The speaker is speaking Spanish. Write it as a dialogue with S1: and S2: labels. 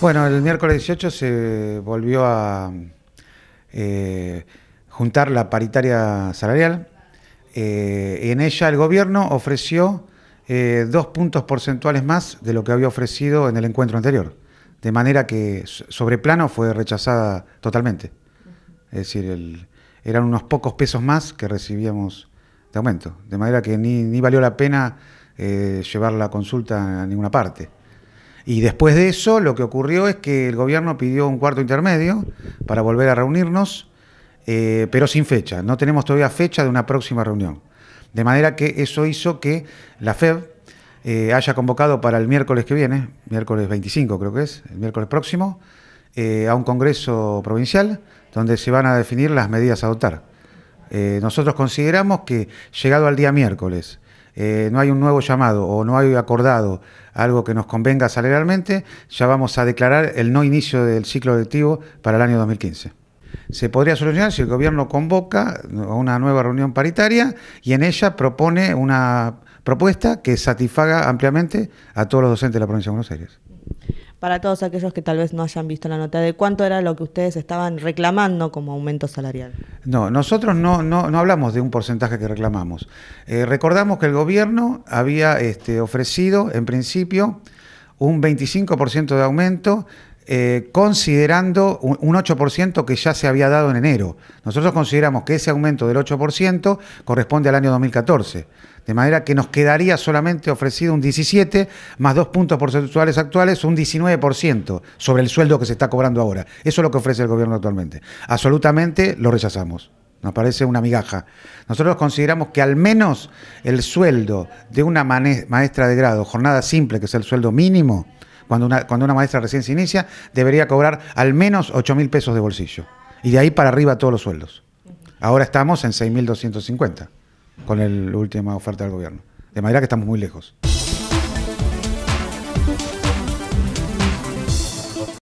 S1: Bueno, el miércoles 18 se volvió a eh, juntar la paritaria salarial. Eh, en ella el gobierno ofreció eh, dos puntos porcentuales más de lo que había ofrecido en el encuentro anterior, de manera que sobre plano fue rechazada totalmente. Es decir, eran unos pocos pesos más que recibíamos de aumento, de manera que ni valió la pena llevar la consulta a ninguna parte. Y después de eso, lo que ocurrió es que el gobierno pidió un cuarto intermedio para volver a reunirnos, eh, pero sin fecha. No tenemos todavía fecha de una próxima reunión. De manera que eso hizo que la FEB eh, haya convocado para el miércoles que viene, miércoles 25 creo que es, el miércoles próximo, eh, a un congreso provincial donde se van a definir las medidas a adoptar. nosotros consideramos que llegado al día miércoles, eh, no hay un nuevo llamado o no hay acordado algo que nos convenga salarialmente, ya vamos a declarar el no inicio del ciclo electivo para el año 2015 se podría solucionar si el gobierno convoca a una nueva reunión paritaria y en ella propone una propuesta que satisfaga ampliamente a todos los docentes de la provincia de Buenos Aires para todos aquellos que tal vez no hayan visto la nota, de cuánto era lo que ustedes estaban reclamando como aumento salarial. No, nosotros no, no, hablamos de un porcentaje que reclamamos. Eh, recordamos que el gobierno había este, ofrecido, en principio, un 25% de aumento eh, considerando un, un 8% que ya se había dado en enero. Nosotros consideramos que ese aumento del 8% corresponde al año 2014. De manera que nos quedaría solamente ofrecido un 17 más dos puntos porcentuales actuales, un 19% sobre el sueldo que se está cobrando ahora. Eso es lo que ofrece el gobierno actualmente. Absolutamente lo rechazamos. Nos parece una migaja. Nosotros consideramos que al menos el sueldo de una maestra de grado, jornada simple, que es el sueldo mínimo, cuando una, cuando una maestra recién se inicia, debería cobrar al menos ocho mil pesos de bolsillo. Y de ahí para arriba todos los sueldos. Ahora estamos en 6.250 con la última oferta del gobierno. De manera que estamos muy lejos.